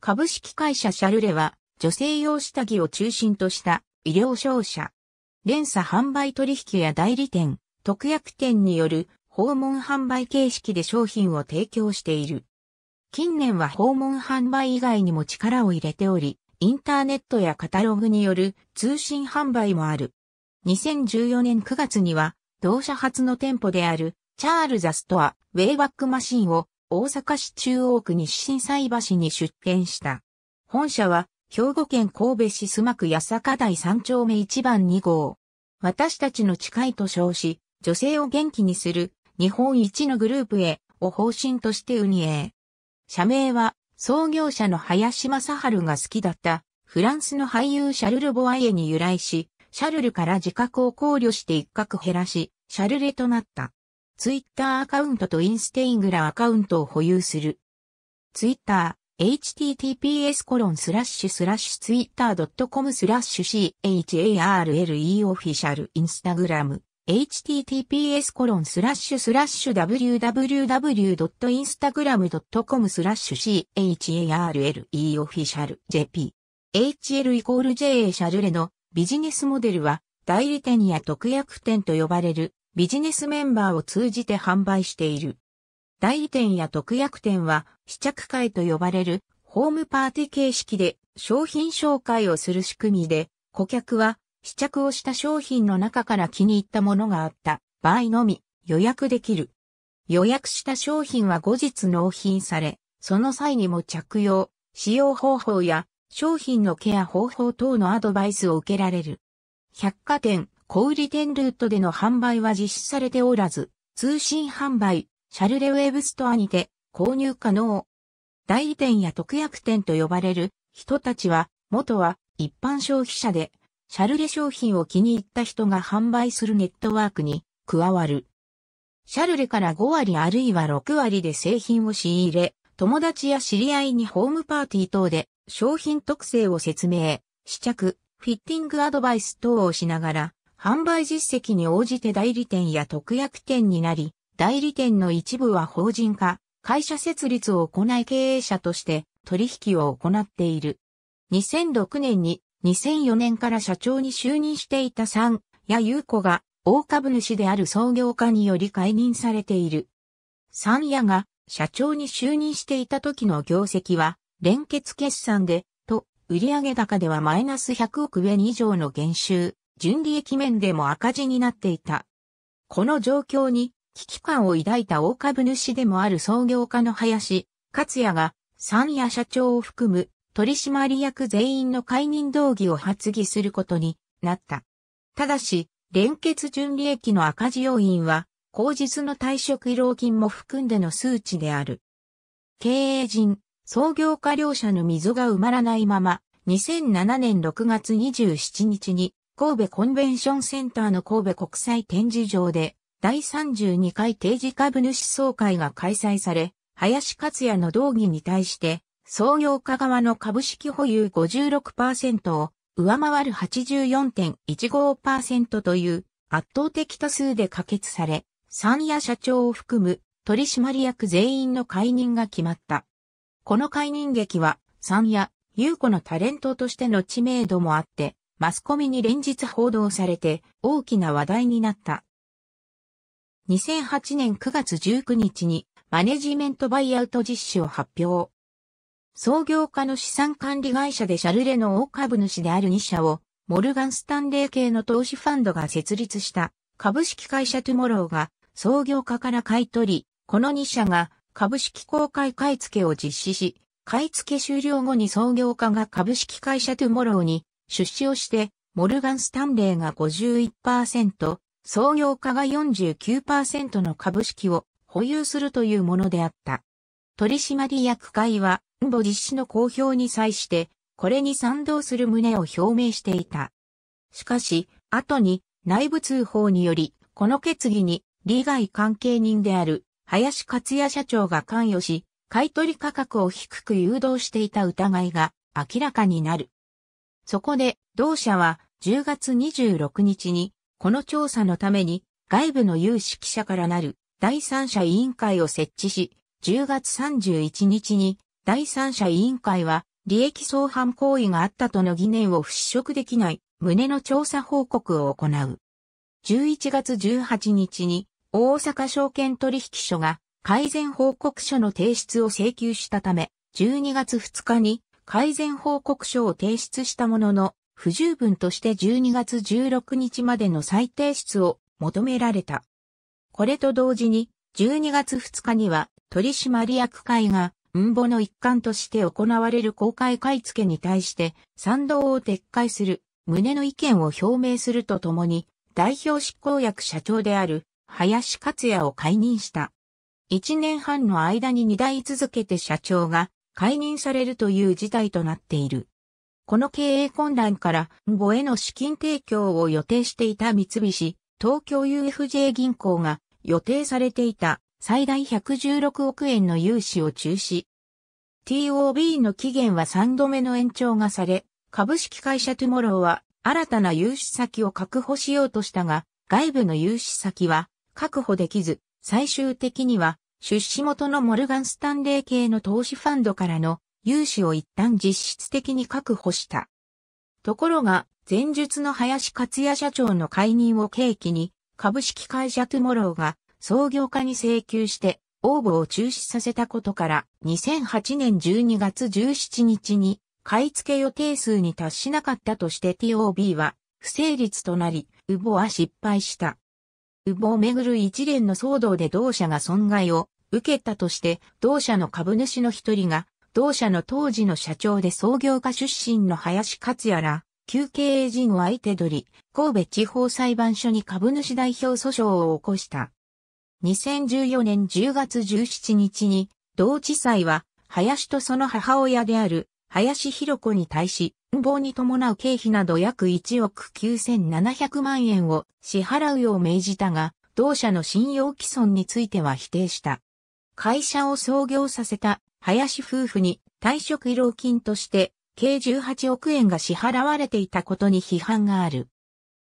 株式会社シャルレは、女性用下着を中心とした医療商社。連鎖販売取引や代理店、特約店による訪問販売形式で商品を提供している。近年は訪問販売以外にも力を入れており、インターネットやカタログによる通信販売もある。2014年9月には、同社初の店舗である、チャールザストア、ウェイバックマシンを大阪市中央区西新斎橋に出店した。本社は、兵庫県神戸市須磨区八坂台3丁目1番2号。私たちの近いと称し、女性を元気にする日本一のグループへを方針として運営。社名は創業者の林正治が好きだったフランスの俳優シャルル・ボワイエに由来し、シャルルから自覚を考慮して一角減らし、シャルレとなった。ツイッターアカウントとインステイングラアカウントを保有する。ツイッター、https コロンスラッシュスラッシュツイッター .com スラッシュ charle オフィシャルインスタグラム https コロンスラッシュスラッシュ www.instagram.com スラッシュ charle オフィシャル jp hl イコール ja シャルレのビジネスモデルは代理店や特約店と呼ばれるビジネスメンバーを通じて販売している。代理店や特約店は試着会と呼ばれるホームパーティー形式で商品紹介をする仕組みで、顧客は試着をした商品の中から気に入ったものがあった場合のみ予約できる。予約した商品は後日納品され、その際にも着用、使用方法や商品のケア方法等のアドバイスを受けられる。百貨店、小売店ルートでの販売は実施されておらず、通信販売、シャルレウェブストアにて購入可能。代理店や特約店と呼ばれる人たちは、元は一般消費者で、シャルレ商品を気に入った人が販売するネットワークに加わる。シャルレから5割あるいは6割で製品を仕入れ、友達や知り合いにホームパーティー等で商品特性を説明、試着、フィッティングアドバイス等をしながら、販売実績に応じて代理店や特約店になり、代理店の一部は法人化、会社設立を行い経営者として取引を行っている。2006年に2004年から社長に就任していた三谷や優子が大株主である創業家により解任されている。三谷が社長に就任していた時の業績は連結決算でと売上高ではマイナス100億円以上の減収純利益面でも赤字になっていた。この状況に危機感を抱いた大株主でもある創業家の林克也が三夜社長を含む取締役全員の解任動議を発議することになった。ただし、連結純利益の赤字要因は、後日の退職労金も含んでの数値である。経営陣、創業家両者の溝が埋まらないまま、2007年6月27日に神戸コンベンションセンターの神戸国際展示場で、第32回定時株主総会が開催され、林克也の同議に対して、創業家側の株式保有56%を上回る84.15%という圧倒的多数で可決され、三谷社長を含む取締役全員の解任が決まった。この解任劇は三谷優子のタレントとしての知名度もあって、マスコミに連日報道されて大きな話題になった。2008年9月19日にマネジメントバイアウト実施を発表。創業家の資産管理会社でシャルレの大株主である2社を、モルガン・スタンレー系の投資ファンドが設立した株式会社トゥモローが創業家から買い取り、この2社が株式公開買い付けを実施し、買い付け終了後に創業家が株式会社トゥモローに出資をして、モルガン・スタンレーが51%、創業家が49%の株式を保有するというものであった。取締役会は、ンボ実施の公表に際して、これに賛同する旨を表明していた。しかし、後に内部通報により、この決議に利害関係人である林克也社長が関与し、買取価格を低く誘導していた疑いが明らかになる。そこで、同社は10月26日に、この調査のために、外部の有識者からなる第三者委員会を設置し、10月31日に、第三者委員会は、利益相反行為があったとの疑念を払拭できない旨の調査報告を行う。11月18日に大阪証券取引所が改善報告書の提出を請求したため、12月2日に改善報告書を提出したものの、不十分として12月16日までの再提出を求められた。これと同時に、12月2日には取締役会が、運母の一環として行われる公開買い付けに対して賛同を撤回する旨の意見を表明するとともに代表執行役社長である林克也を解任した。1年半の間に2代続けて社長が解任されるという事態となっている。この経営混乱から、母への資金提供を予定していた三菱、東京 UFJ 銀行が予定されていた最大116億円の融資を中止。TOB の期限は3度目の延長がされ、株式会社トゥモローは新たな融資先を確保しようとしたが、外部の融資先は確保できず、最終的には出資元のモルガン・スタンレー系の投資ファンドからの融資を一旦実質的に確保した。ところが、前述の林克也社長の解任を契機に、株式会社トゥモローが創業家に請求して応募を中止させたことから、2008年12月17日に買い付け予定数に達しなかったとして TOB は不成立となり、ウボは失敗した。羽毛をめぐる一連の騒動で同社が損害を受けたとして、同社の株主の一人が、同社の当時の社長で創業家出身の林克也ら、旧経営陣を相手取り、神戸地方裁判所に株主代表訴訟を起こした。2014年10月17日に、同地裁は、林とその母親である林博子に対し、運亡に伴う経費など約1億9700万円を支払うよう命じたが、同社の信用毀損については否定した。会社を創業させた林夫婦に退職慰労金として計18億円が支払われていたことに批判がある。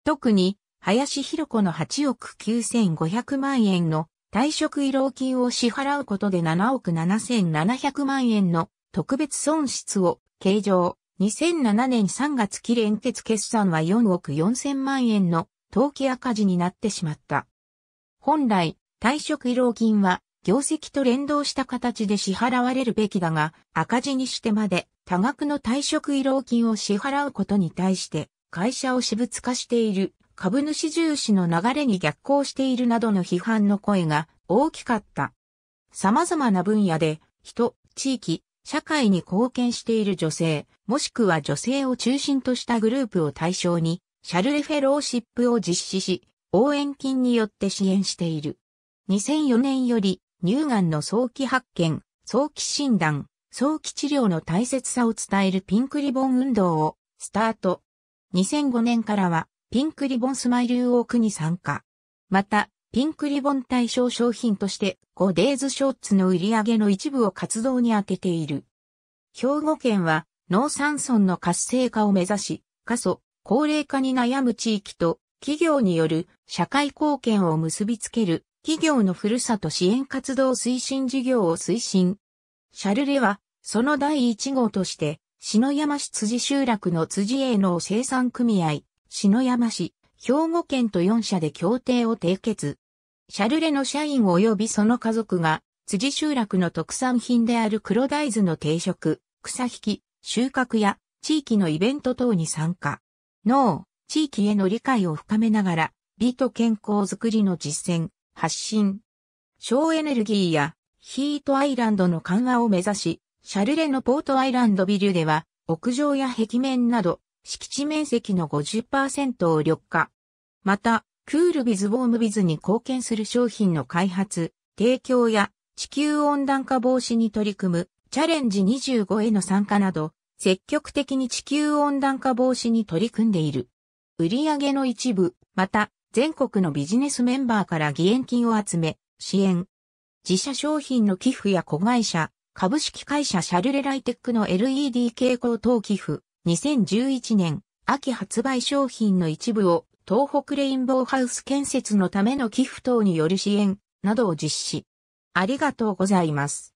特に、林博子の8億9500万円の退職慰労金を支払うことで7億7700万円の特別損失を計上。2007年3月期連結決算は4億4000万円の当期赤字になってしまった。本来、退職慰労金は業績と連動した形で支払われるべきだが、赤字にしてまで多額の退職慰労金を支払うことに対して、会社を私物化している株主重視の流れに逆行しているなどの批判の声が大きかった。様々な分野で、人、地域、社会に貢献している女性、もしくは女性を中心としたグループを対象に、シャルレフェローシップを実施し、応援金によって支援している。2004年より、乳がんの早期発見、早期診断、早期治療の大切さを伝えるピンクリボン運動をスタート。2005年からはピンクリボンスマイルを奥に参加。また、ピンクリボン対象商品として5デイズショーツの売り上げの一部を活動に充てている。兵庫県は農産村の活性化を目指し、過疎、高齢化に悩む地域と企業による社会貢献を結びつける企業のふるさと支援活動推進事業を推進。シャルレはその第1号として、篠山市辻集落の辻営農生産組合、篠山市、兵庫県と4社で協定を締結。シャルレの社員及びその家族が、辻集落の特産品である黒大豆の定食、草引き、収穫や地域のイベント等に参加。農、地域への理解を深めながら、美と健康づくりの実践、発信。省エネルギーやヒートアイランドの緩和を目指し、シャルレのポートアイランドビルでは、屋上や壁面など、敷地面積の50%を緑化。また、クールビズ・ウォームビズに貢献する商品の開発、提供や地球温暖化防止に取り組むチャレンジ25への参加など、積極的に地球温暖化防止に取り組んでいる。売上の一部、また全国のビジネスメンバーから義援金を集め、支援。自社商品の寄付や子会社、株式会社シャルレライテックの LED 蛍光灯寄付。2011年、秋発売商品の一部を東北レインボーハウス建設のための寄付等による支援などを実施。ありがとうございます。